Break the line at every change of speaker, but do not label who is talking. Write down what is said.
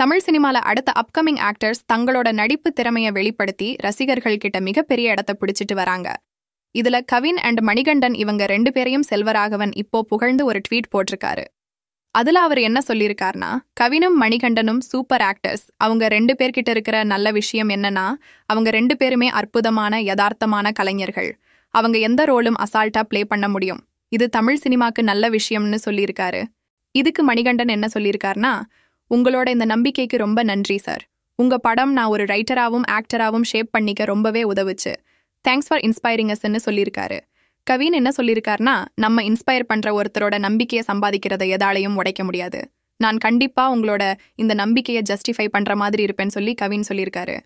தமிழ் சினிமால அடுத்த upcoming actors தங்களோட நடிப்பு திறமையை வெளிப்படுத்தி ரசிகர்கள் கிட்ட மிகப்பெரிய இடத்த பிடிச்சிட்டு வராங்க இதுல கவின் அண்ட் மணிகண்டன் இவங்க ரெண்டு பேரையும் செல்வராகவன் இப்போ புகழ்ந்து ஒரு ட்வீட் போட்டிருக்காரு அதுல அவர் என்ன சொல்லியிருக்காருனா கவினும் மணிகண்டனும் சூப்பர் ஆக்டர்ஸ் அவங்க ரெண்டு பேர்கிட்ட இருக்கிற நல்ல விஷயம் என்னன்னா அவங்க ரெண்டு பேருமே அற்புதமான யதார்த்தமான கலைஞர்கள் அவங்க எந்த ரோலும் அசால்ட்டா பிளே பண்ண முடியும் இது தமிழ் சினிமாக்கு நல்ல விஷயம்னு சொல்லியிருக்காரு இதுக்கு மணிகண்டன் என்ன சொல்லியிருக்காருனா உங்களோட இந்த நம்பிக்கைக்கு ரொம்ப நன்றி சார் உங்க படம் நான் ஒரு ரைட்டராகவும் ஆக்டராகவும் ஷேப் பண்ணிக்க ரொம்பவே உதவுச்சு தேங்க்ஸ் ஃபார் இன்ஸ்பைரிங் அஸ்ன்னு சொல்லியிருக்காரு கவின் என்ன சொல்லியிருக்காருன்னா நம்ம இன்ஸ்பயர் பண்ற ஒருத்தரோட நம்பிக்கையை சம்பாதிக்கிறத எதாலையும் உடைக்க முடியாது நான் கண்டிப்பா உங்களோட இந்த நம்பிக்கையை ஜஸ்டிஃபை பண்ற மாதிரி இருப்பேன்னு சொல்லி கவின் சொல்லியிருக்காரு